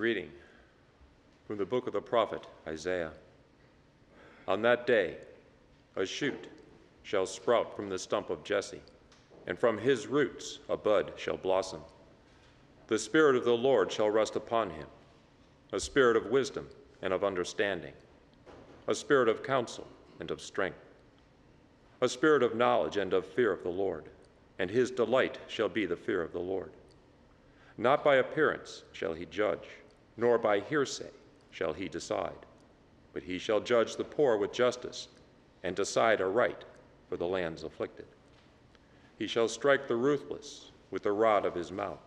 reading from the book of the prophet Isaiah. On that day, a shoot shall sprout from the stump of Jesse, and from his roots a bud shall blossom. The Spirit of the Lord shall rest upon him a spirit of wisdom and of understanding, a spirit of counsel and of strength, a spirit of knowledge and of fear of the Lord, and his delight shall be the fear of the Lord. Not by appearance shall he judge nor by hearsay shall he decide, but he shall judge the poor with justice and decide aright for the lands afflicted. He shall strike the ruthless with the rod of his mouth,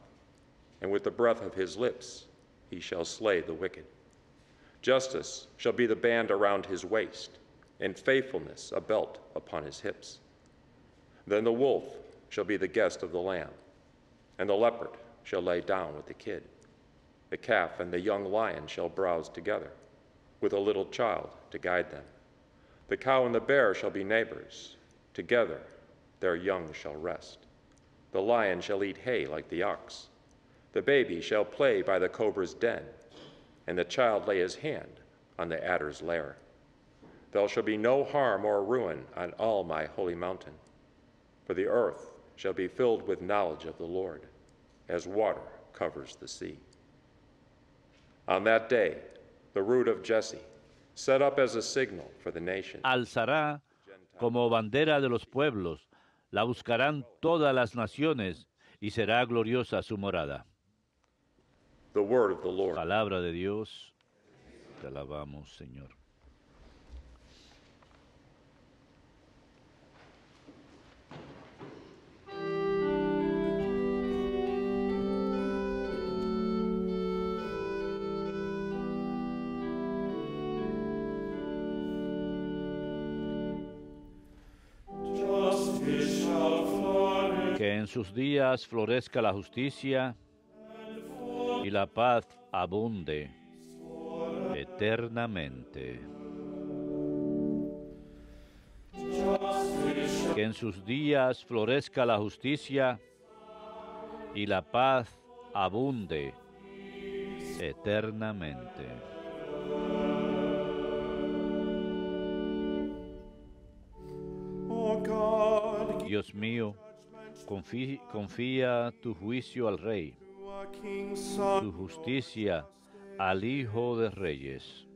and with the breath of his lips he shall slay the wicked. Justice shall be the band around his waist, and faithfulness a belt upon his hips. Then the wolf shall be the guest of the lamb, and the leopard shall lay down with the kid. The calf and the young lion shall browse together, with a little child to guide them. The cow and the bear shall be neighbors. Together their young shall rest. The lion shall eat hay like the ox. The baby shall play by the cobra's den, and the child lay his hand on the adder's lair. There shall be no harm or ruin on all my holy mountain, for the earth shall be filled with knowledge of the Lord, as water covers the sea. On that day, the root of Jesse, set up as a signal for the nation. Alzará como bandera de los pueblos, la buscarán todas las naciones y será gloriosa su morada. The word of the Lord. Palabra de Dios. Te alabamos, Señor. en sus días florezca la justicia y la paz abunde eternamente. Que en sus días florezca la justicia y la paz abunde eternamente. Dios mío, confía tu juicio al Rey, tu justicia al Hijo de Reyes,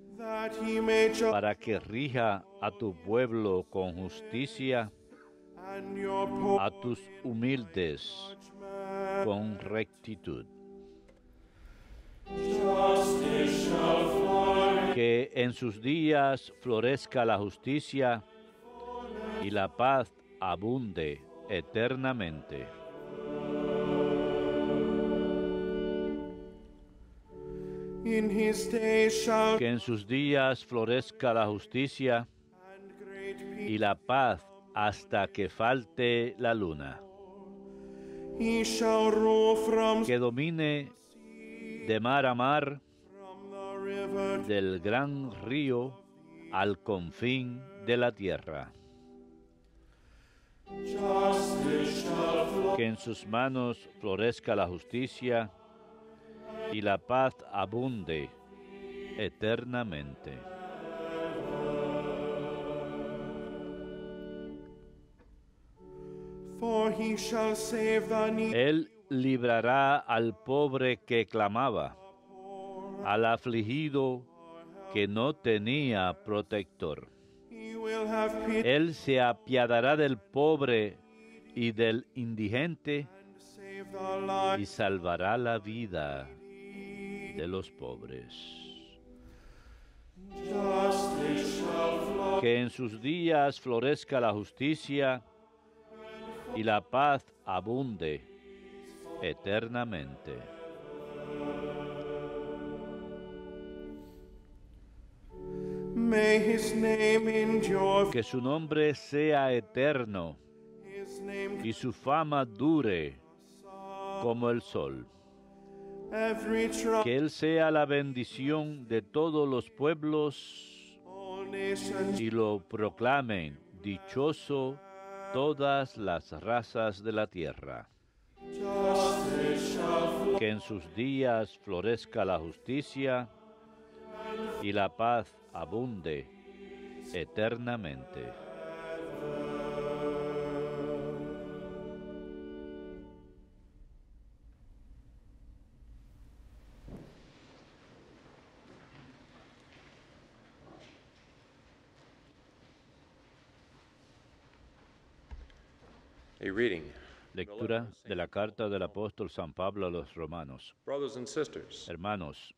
para que rija a tu pueblo con justicia, a tus humildes con rectitud. Que en sus días florezca la justicia y la paz abunde eternamente. Que en sus días florezca la justicia y la paz hasta que falte la luna. Que domine de mar a mar, del gran río al confín de la tierra. que en sus manos florezca la justicia y la paz abunde eternamente. Él librará al pobre que clamaba, al afligido que no tenía protector. Él se apiadará del pobre y del indigente y salvará la vida de los pobres. Que en sus días florezca la justicia y la paz abunde eternamente. Que su nombre sea eterno y su fama dure como el sol. Que Él sea la bendición de todos los pueblos y lo proclamen dichoso todas las razas de la tierra. Que en sus días florezca la justicia y la paz abunde eternamente. Lectura de la carta del apóstol San Pablo a los romanos. Hermanos,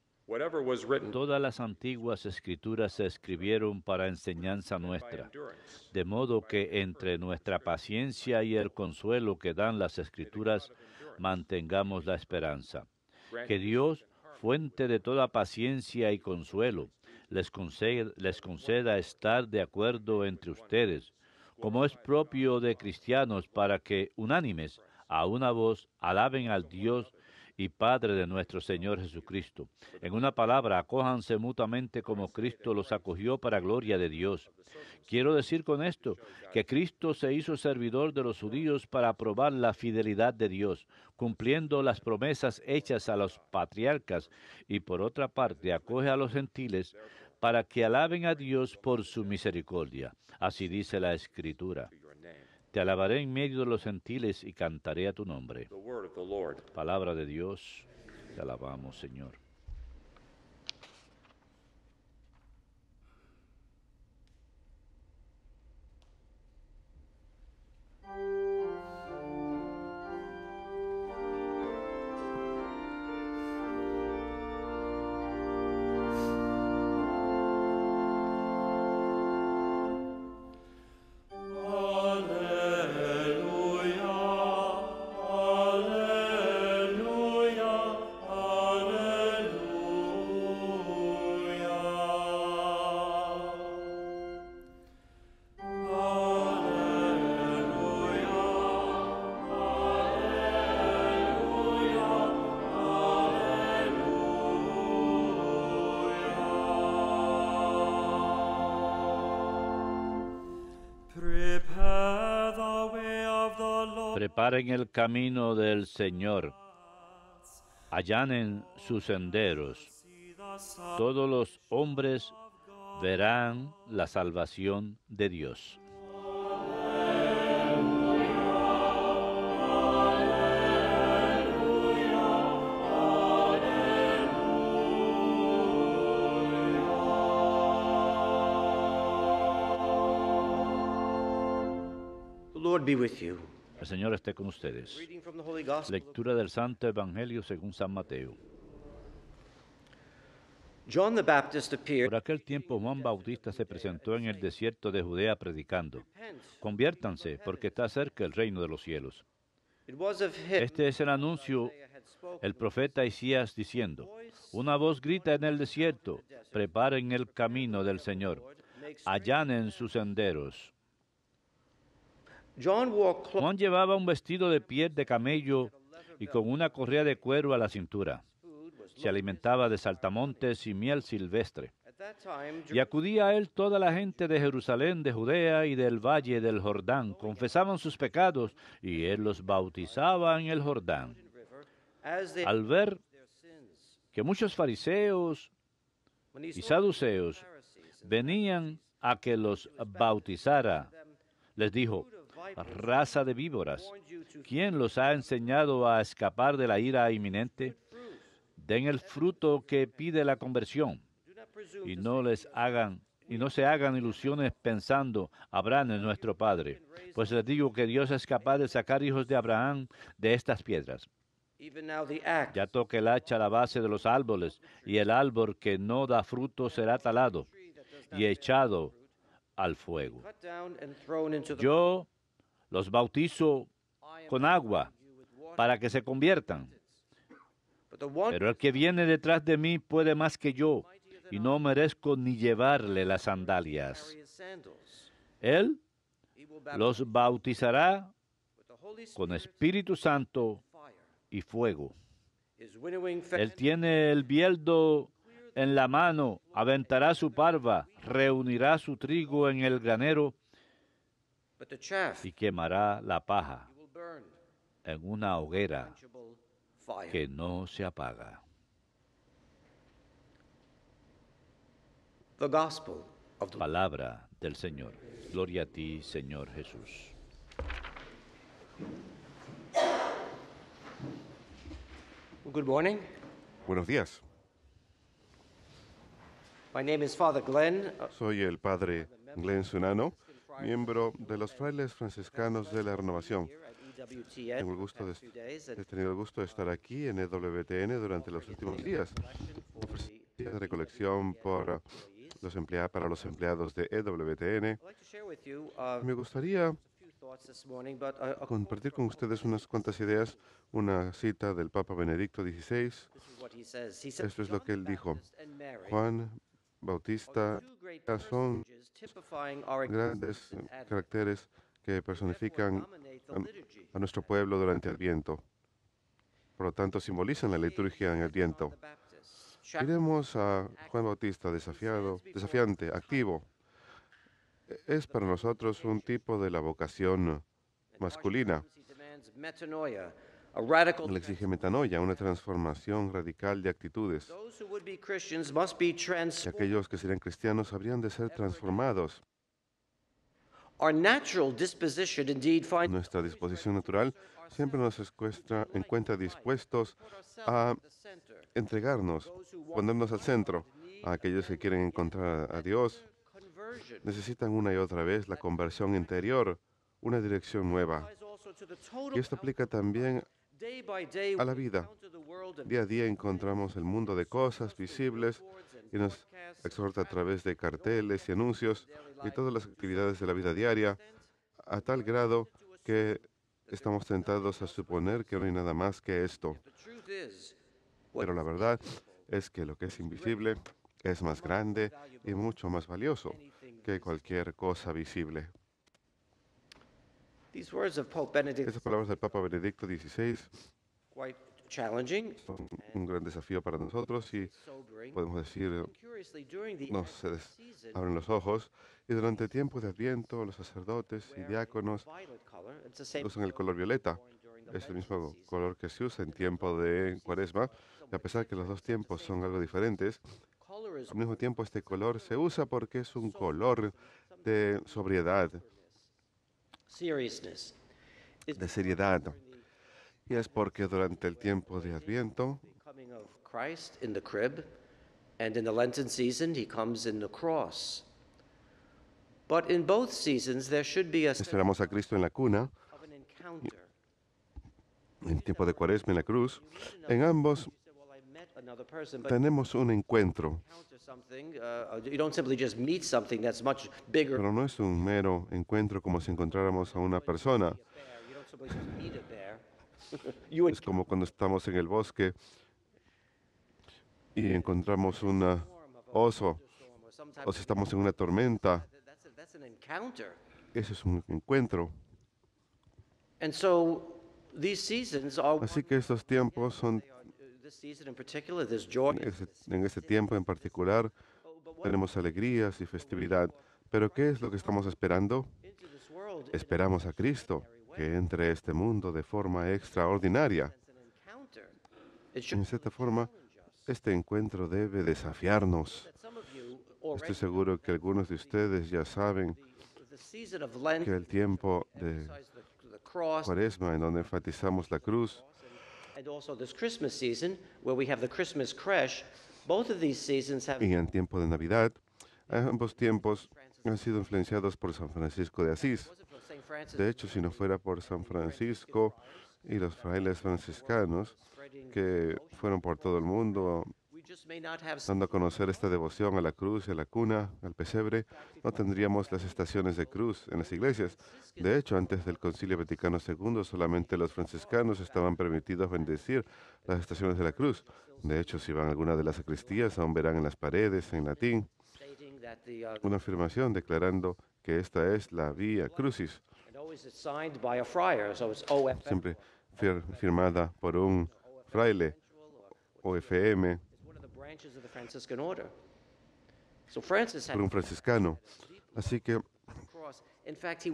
todas las antiguas escrituras se escribieron para enseñanza nuestra, de modo que entre nuestra paciencia y el consuelo que dan las escrituras, mantengamos la esperanza. Que Dios, fuente de toda paciencia y consuelo, les conceda, les conceda estar de acuerdo entre ustedes como es propio de cristianos, para que unánimes a una voz alaben al Dios y Padre de nuestro Señor Jesucristo. En una palabra, acójanse mutuamente como Cristo los acogió para gloria de Dios. Quiero decir con esto que Cristo se hizo servidor de los judíos para probar la fidelidad de Dios, cumpliendo las promesas hechas a los patriarcas, y por otra parte acoge a los gentiles para que alaben a Dios por su misericordia. Así dice la Escritura. Te alabaré en medio de los gentiles y cantaré a tu nombre. Palabra de Dios, te alabamos, Señor. Preparen el camino del Señor, allanen sus senderos. Todos los hombres verán la salvación de Dios. Lord be with you. El Señor esté con ustedes. Lectura del Santo Evangelio según San Mateo. Por aquel tiempo Juan Bautista se presentó en el desierto de Judea predicando, conviértanse porque está cerca el reino de los cielos. Este es el anuncio, el profeta Isías diciendo, una voz grita en el desierto, preparen el camino del Señor, allanen sus senderos. John llevaba un vestido de piel de camello y con una correa de cuero a la cintura. Se alimentaba de saltamontes y miel silvestre. Y acudía a él toda la gente de Jerusalén, de Judea y del valle del Jordán. Confesaban sus pecados y él los bautizaba en el Jordán. Al ver que muchos fariseos y saduceos venían a que los bautizara, les dijo, raza de víboras, ¿quién los ha enseñado a escapar de la ira inminente? Den el fruto que pide la conversión y no les hagan y no se hagan ilusiones pensando, Abraham es nuestro padre. Pues les digo que Dios es capaz de sacar hijos de Abraham de estas piedras. Ya toque el hacha a la base de los árboles, y el árbol que no da fruto será talado y echado al fuego. Yo los bautizo con agua para que se conviertan. Pero el que viene detrás de mí puede más que yo, y no merezco ni llevarle las sandalias. Él los bautizará con Espíritu Santo y fuego. Él tiene el bieldo en la mano, aventará su parva, reunirá su trigo en el granero y quemará la paja en una hoguera que no se apaga. Palabra del Señor. Gloria a ti, Señor Jesús. Buenos días. Soy el padre Glenn Sunano miembro de los frailes franciscanos de la renovación. Tengo gusto de, he tenido el gusto de estar aquí en EWTN durante los últimos días. Ofrecí recolección por los empleados, para los empleados de EWTN. Me gustaría compartir con ustedes unas cuantas ideas, una cita del Papa Benedicto XVI. Esto es lo que él dijo. Juan Bautista son grandes caracteres que personifican a, nuestro pueblo durante el viento. Por lo tanto, simbolizan la liturgia en el viento. Miremos a Juan Bautista, desafiado, desafiante, activo. E-, es para nosotros un tipo de la vocación masculina. Le exige metanoia, una transformación radical de actitudes. Y aquellos que serían cristianos habrían de ser transformados. Nuestra disposición natural siempre nos encuentra dispuestos a entregarnos, ponernos al centro. A aquellos que quieren encontrar a Dios necesitan una y otra vez la conversión interior, una dirección nueva. Y esto aplica también a la vida. Día a día encontramos el mundo de cosas visibles y nos exhorta a través de carteles y anuncios y todas las actividades de la vida diaria a tal grado que estamos tentados a suponer que no hay nada más que esto. Pero la verdad es que lo que es invisible es más grande y mucho más valioso que cualquier cosa visible. Estas palabras del Papa Benedicto XVI son un gran desafío para nosotros y podemos decir, nos abren los ojos y durante tiempos de Adviento los sacerdotes y diáconos usan el color violeta. Es el mismo color que se usa en tiempo de cuaresma y a pesar que los dos tiempos son algo diferentes, al mismo tiempo este color se usa porque es un color de sobriedad, de seriedad. Y es porque durante el tiempo de Adviento, Esperamos a Cristo en la cuna, en tiempo de cuaresma en la cruz. En ambos tenemos un encuentro. Uh, uh, pero no es un mero encuentro como si encontráramos a una persona. Es como cuando estamos en el bosque y encontramos un oso o si estamos en una tormenta. Eso es un encuentro. Así que estos tiempos son en este, tiempo en particular tenemos alegrías y festividad, pero ¿qué es lo que estamos esperando? Esperamos a Cristo que entre este mundo de forma extraordinaria. En cierta forma, este encuentro debe desafiarnos. Estoy seguro que algunos de ustedes ya saben que el tiempo de Cuaresma, en donde enfatizamos la cruz, y en tiempo de Navidad, ambos tiempos han sido influenciados por San Francisco de Asís. De hecho, si no fuera por San Francisco y los frailes franciscanos que fueron por todo el mundo Dando a conocer esta devoción a la cruz, a la cuna, al pesebre, no tendríamos las estaciones de cruz en las iglesias. De hecho, antes del Concilio Vaticano II, solamente los franciscanos estaban permitidos bendecir las estaciones de la cruz. De hecho, si van a alguna de las sacristías, aún verán en las paredes, en latín, una afirmación declarando que esta es la vía crucis. Siempre firmada por un fraile, OFM, por un franciscano. Así que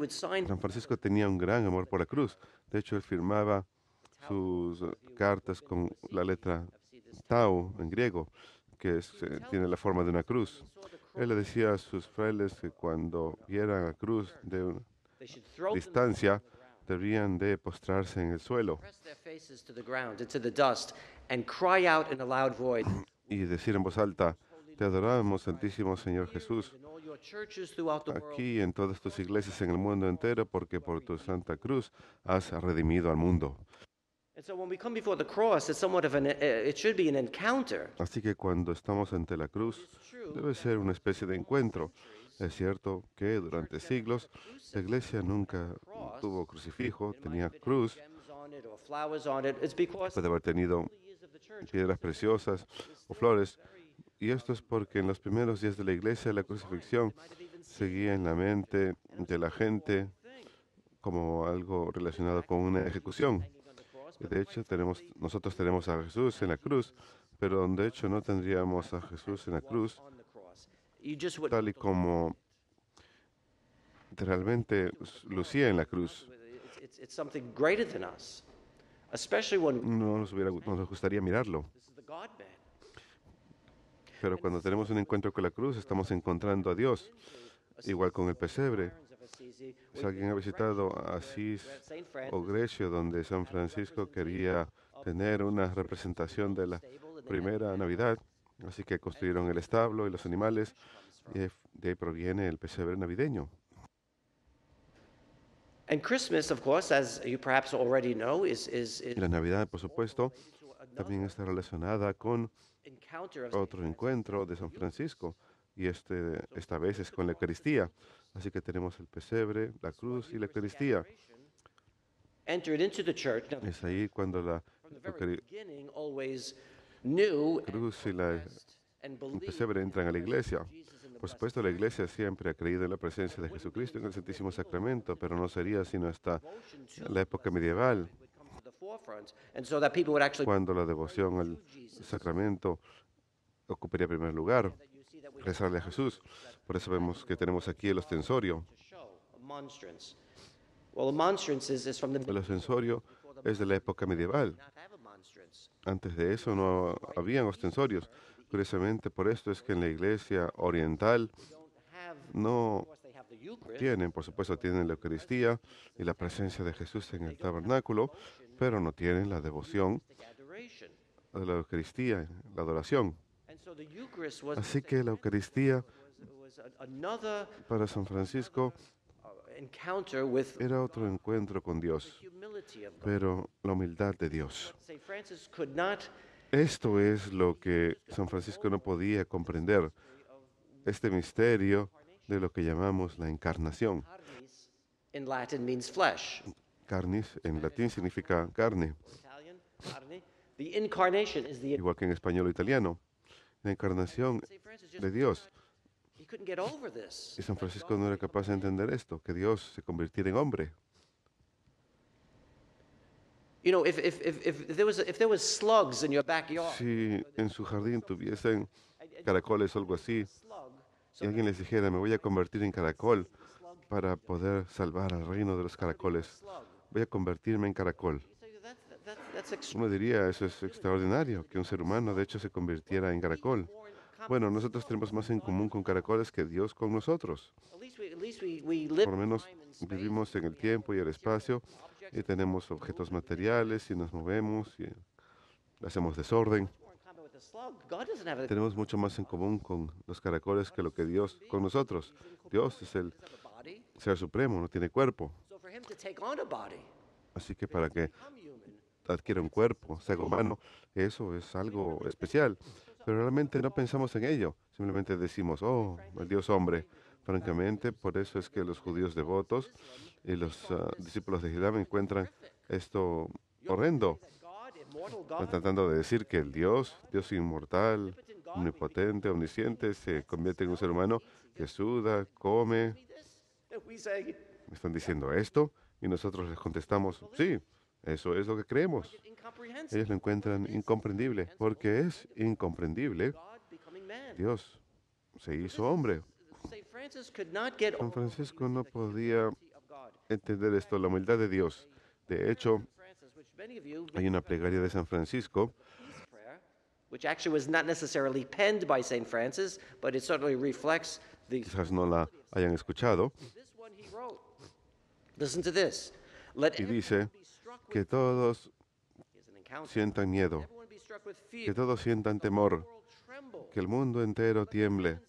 San Francisco tenía un gran amor por la cruz. De hecho, él firmaba sus cartas con la letra Tau en griego, que eh, tiene la forma de una cruz. Él le decía a sus frailes que cuando vieran la cruz de una distancia, debían de postrarse en el suelo y decir en voz alta, te adoramos, Santísimo Señor Jesús, aquí en todas tus iglesias en el mundo entero, porque por tu Santa Cruz has redimido al mundo. Eh, eh, Así que cuando estamos ante la cruz, debe ser una especie de encuentro. Es cierto que durante siglos la iglesia nunca tuvo crucifijo, tenía cruz, puede haber tenido piedras preciosas o flores. Y esto es porque en los primeros días de la iglesia la crucifixión seguía en la mente de la gente como algo relacionado con una ejecución. De hecho, tenemos, nosotros tenemos a Jesús en la cruz, pero de hecho no tendríamos a Jesús en la cruz tal y como realmente lucía en la cruz. No nos, nos gustaría mirarlo. Pero cuando tenemos un encuentro con la cruz, estamos encontrando a Dios, igual con el pesebre. Si pues alguien ha visitado Asís o Grecio, donde San Francisco quería tener una representación de la primera Navidad, así que construyeron el establo y los animales, de ahí proviene el pesebre navideño. Y la Navidad, por supuesto, también está relacionada con otro encuentro de San Francisco, y este, esta vez es con la Eucaristía. Así que tenemos el pesebre, la cruz y la Eucaristía. Es ahí cuando la cruz y el pesebre entran a la iglesia. Por supuesto, la Iglesia siempre ha creído en la presencia de Jesucristo en el Santísimo Sacramento, pero no sería sino hasta la época medieval, cuando la devoción al sacramento ocuparía primer lugar, rezarle a Jesús. Por eso vemos que tenemos aquí el ostensorio. El ostensorio es de la época medieval. Antes de eso no habían ostensorios precisamente por esto es que en la iglesia oriental no tienen, por supuesto, tienen la Eucaristía y la presencia de Jesús en el tabernáculo, pero no tienen la devoción de la Eucaristía, la adoración. Así que la Eucaristía para San Francisco era otro encuentro con Dios, pero la humildad de Dios. Esto es lo que San Francisco no podía comprender, este misterio de lo que llamamos la encarnación. Carnis en latín significa carne, igual que en español o italiano. La encarnación de Dios. Y San Francisco no era capaz de entender esto, que Dios se convirtiera en hombre. Si en su jardín tuviesen caracoles o algo así, y alguien les dijera, me voy a convertir en caracol para poder salvar al reino de los caracoles, voy a convertirme en caracol. Uno diría, eso es extraordinario, que un ser humano de hecho se convirtiera en caracol. Bueno, nosotros tenemos más en común con caracoles que Dios con nosotros. Por lo menos vivimos en el tiempo y el espacio y tenemos objetos materiales y nos movemos y hacemos desorden. Tenemos mucho más en común con los caracoles que lo que Dios con nosotros. Dios es el ser supremo, no tiene cuerpo. Así que para que adquiera un cuerpo, sea humano, eso es algo especial. Pero realmente no pensamos en ello. Simplemente decimos, oh, el Dios hombre. Francamente, por eso es que los judíos devotos y los ah, discípulos de me encuentran esto horrendo. Están tratando de decir que el Dios, Dios inmortal, omnipotente, omnisciente, se convierte en un ser humano que suda, come. Están diciendo esto y nosotros les contestamos, sí, eso es lo que creemos. Ellos lo encuentran incomprendible porque es incomprendible. Dios se hizo hombre. San Francisco no podía entender esto, la humildad de Dios. De hecho, hay una plegaria de San Francisco Quizás no la hayan escuchado. Y dice que todos sientan miedo, que todos sientan temor, que el mundo entero tiemble,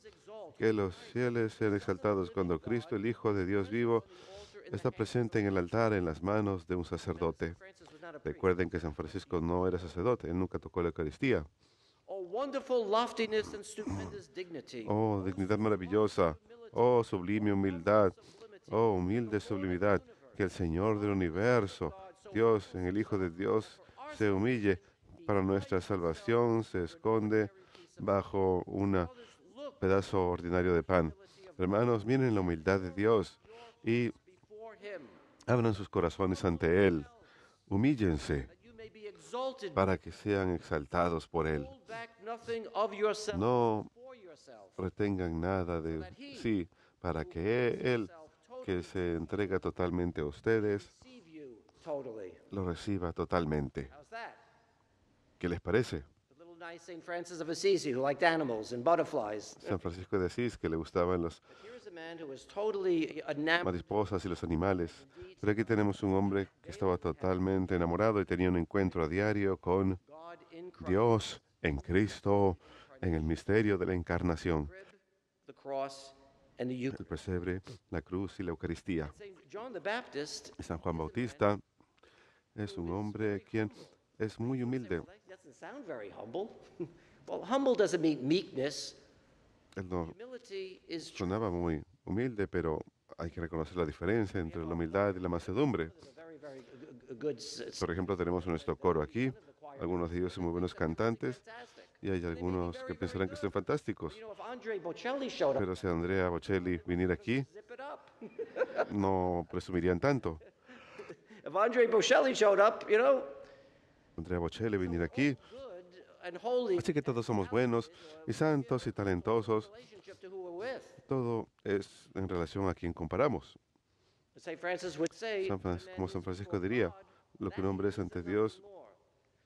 que los cielos sean exaltados cuando Cristo, el Hijo de Dios vivo, está presente en el altar en las manos de un sacerdote. Recuerden que San Francisco no era sacerdote, él nunca tocó la Eucaristía. Oh, oh dignidad maravillosa, oh, sublime humildad, oh, humilde sublimidad, que el Señor del universo, Dios en el Hijo de Dios, se humille para nuestra salvación, se esconde bajo una pedazo ordinario de pan. Hermanos, miren la humildad de Dios y abran sus corazones ante Él. Humíllense para que sean exaltados por Él. No retengan nada de sí, para que Él, que se entrega totalmente a ustedes, lo reciba totalmente. ¿Qué les parece? San Francisco de Asís, que le gustaban los, las mariposas y los animales. Pero aquí tenemos un hombre que estaba totalmente enamorado y tenía un encuentro a diario con Dios en Cristo, en el misterio de la encarnación, el pesebre, la cruz y la Eucaristía. San Juan Bautista es un hombre quien es muy humilde. Él eh, no sonaba muy humilde, pero hay que reconocer la diferencia entre la humildad y la mansedumbre. Por ejemplo, tenemos nuestro coro aquí. Algunos de ellos son muy buenos cantantes y hay algunos que pensarán que son fantásticos. Pero si Andrea Bocelli viniera aquí, no presumirían tanto. Bocelli Andrea Bocelli venir aquí. Así que todos somos buenos y santos y talentosos. Todo es en relación a quien comparamos. como San Francisco diría, lo que un hombre es ante Dios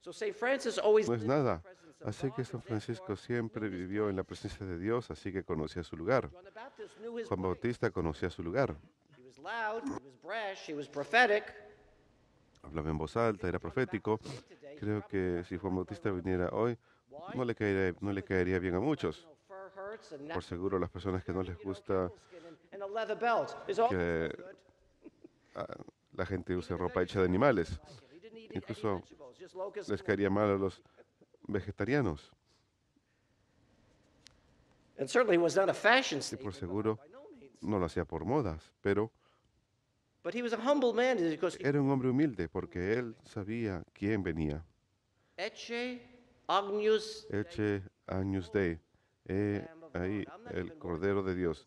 no es nada. Así que San Francisco siempre vivió en la presencia de Dios, así que conocía su lugar. Juan Bautista conocía su lugar. Hablaba en voz alta, era profético, Creo que si Juan Bautista viniera hoy, no le caería, no le caería bien a muchos. Por seguro, las personas que no les gusta que ah, la gente use ropa hecha de animales. Incluso les caería mal a los vegetarianos. Y por seguro, no lo hacía por modas, pero era un hombre humilde porque él sabía quién venía. Eche Agnus Dei, ahí el Cordero de Dios.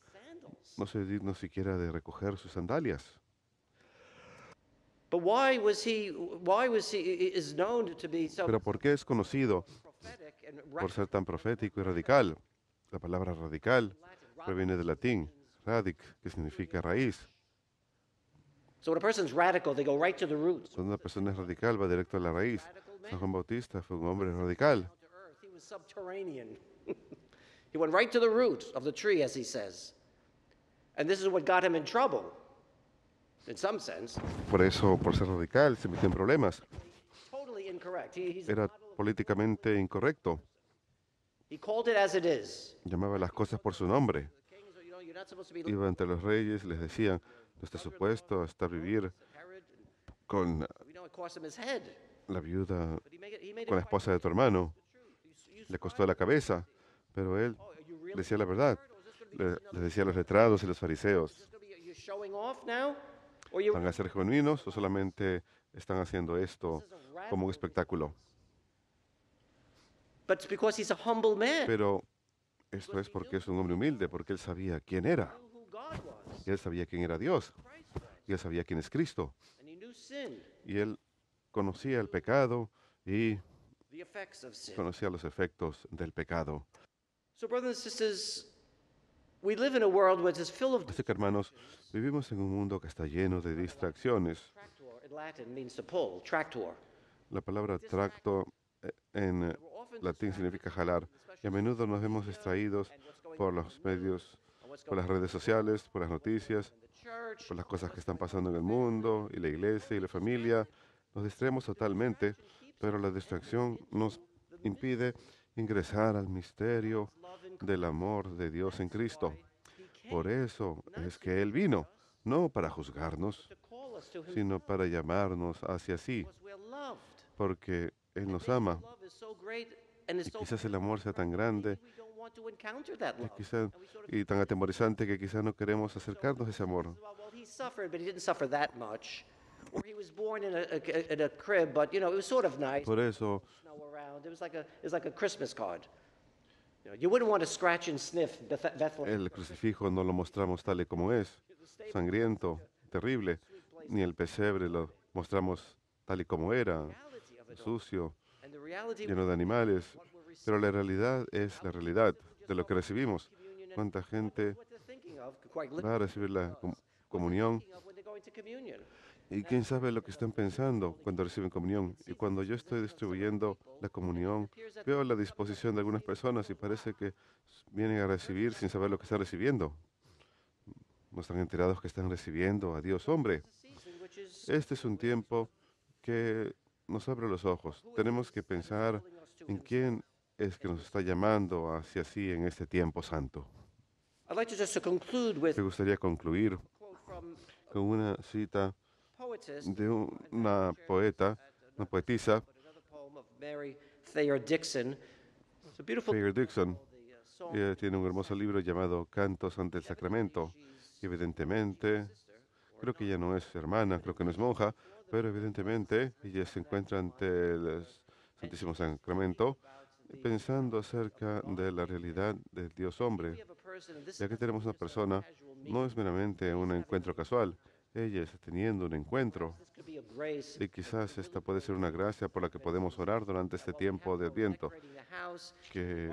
No se digno siquiera de recoger sus sandalias. Pero ¿por qué es conocido por ser tan profético y radical? La palabra radical proviene del latín, radic, que significa raíz. Cuando una persona es radical, va directo a la raíz. Juan Bautista fue un hombre radical. Por eso, por ser radical, se metió en problemas. Era políticamente incorrecto. Llamaba las cosas por su nombre. Iba ante los reyes, y les decía, no está supuesto hasta vivir con la viuda con la esposa de tu hermano. Le costó la cabeza, pero él decía la verdad. Le, decía a los letrados y los fariseos. ¿Van a ser genuinos o solamente están haciendo esto como un espectáculo? Pero esto es porque es un hombre humilde, porque él sabía quién era. Y él sabía quién era Dios. Y él sabía quién es Cristo. Y él conocía el pecado y conocía los efectos del pecado. Así que hermanos, vivimos en un mundo que está lleno de distracciones. La palabra tracto eh, en latín significa jalar y a menudo nos vemos distraídos por los medios, por las redes sociales, por las noticias, por las cosas que están pasando en el mundo y la iglesia y la familia nos distraemos totalmente, pero la distracción nos impide ingresar al misterio del amor de Dios en Cristo. Por eso es que Él vino, no para juzgarnos, sino para llamarnos hacia sí, porque Él nos ama. quizás el amor sea tan grande y, y tan atemorizante que quizás no queremos acercarnos a ese amor. Por eso. El crucifijo no lo mostramos tal y como es, sangriento, terrible, ni el pesebre lo mostramos tal y como era, sucio, lleno de animales, pero la realidad es la realidad de lo que recibimos. ¿Cuánta gente va a recibir la comunión? Y quién sabe lo que están pensando cuando reciben comunión. Y cuando yo estoy distribuyendo la comunión, veo la disposición de algunas personas y parece que vienen a recibir sin saber lo que están recibiendo. No están enterados que están recibiendo a Dios. Hombre, este es un tiempo que nos abre los ojos. Tenemos que pensar en quién es que nos está llamando hacia sí en este tiempo santo. Me gustaría concluir con una cita de una poeta, una poetisa, Thayer Dixon. Thayer uh, tiene un hermoso libro llamado Cantos ante el Sacramento. Evidentemente, creo que ella no es hermana, creo que no es monja, pero evidentemente ella se encuentra ante el Santísimo Sacramento pensando acerca de la realidad del Dios hombre. Ya que tenemos una persona, no es meramente un encuentro casual ella está teniendo un encuentro. Y quizás esta puede ser una gracia por la que podemos orar durante este tiempo de Adviento. Que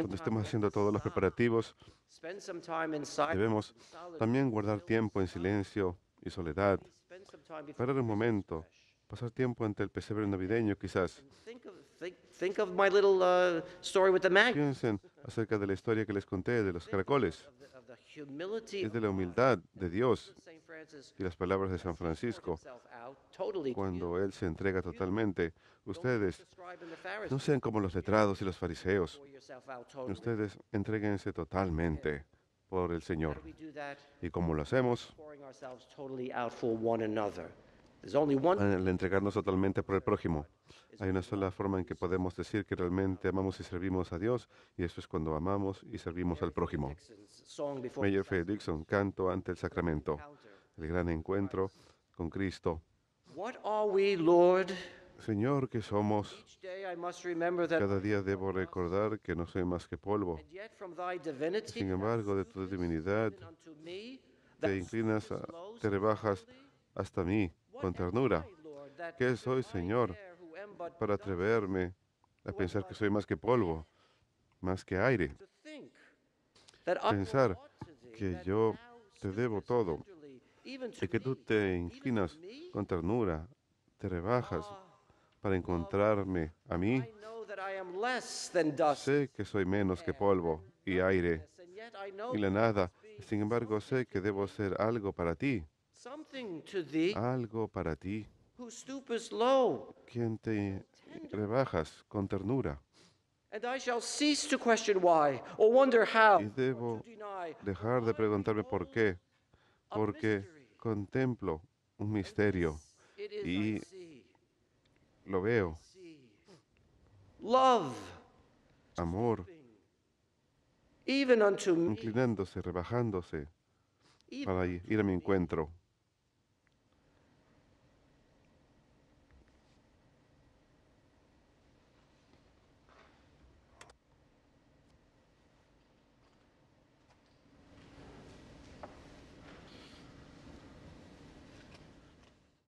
cuando estemos haciendo todos los preparativos, debemos también guardar tiempo en silencio y soledad. Parar un momento, pasar tiempo ante el pesebre navideño quizás. Uh, Piensen acerca de la historia que les conté de los caracoles es de la humildad de Dios y las palabras de San Francisco, cuando Él se entrega totalmente. Ustedes no sean como los letrados y los fariseos. Ustedes entreguense totalmente por el Señor. ¿Y como lo hacemos? al entregarnos totalmente por el prójimo. Hay una sola forma en que podemos decir que realmente amamos y servimos a Dios, y eso es cuando amamos y servimos al prójimo. Mayor Fredrickson, canto ante el sacramento, el gran encuentro con Cristo. Señor, que somos. Cada día debo recordar que no soy más que polvo. Sin embargo, de tu divinidad, te inclinas, te rebajas hasta mí con ternura. ¿Qué soy, Señor, para atreverme a pensar que soy más que polvo, más que aire? Pensar que yo te debo todo y que tú te inclinas con ternura, te rebajas para encontrarme a mí. Sé que soy menos que polvo y aire y la nada. Sin embargo, sé que debo ser algo para ti algo para ti, quien te rebajas con ternura. Y debo dejar de preguntarme por qué, porque contemplo un misterio y lo veo. Amor. Inclinándose, rebajándose para ir a mi encuentro.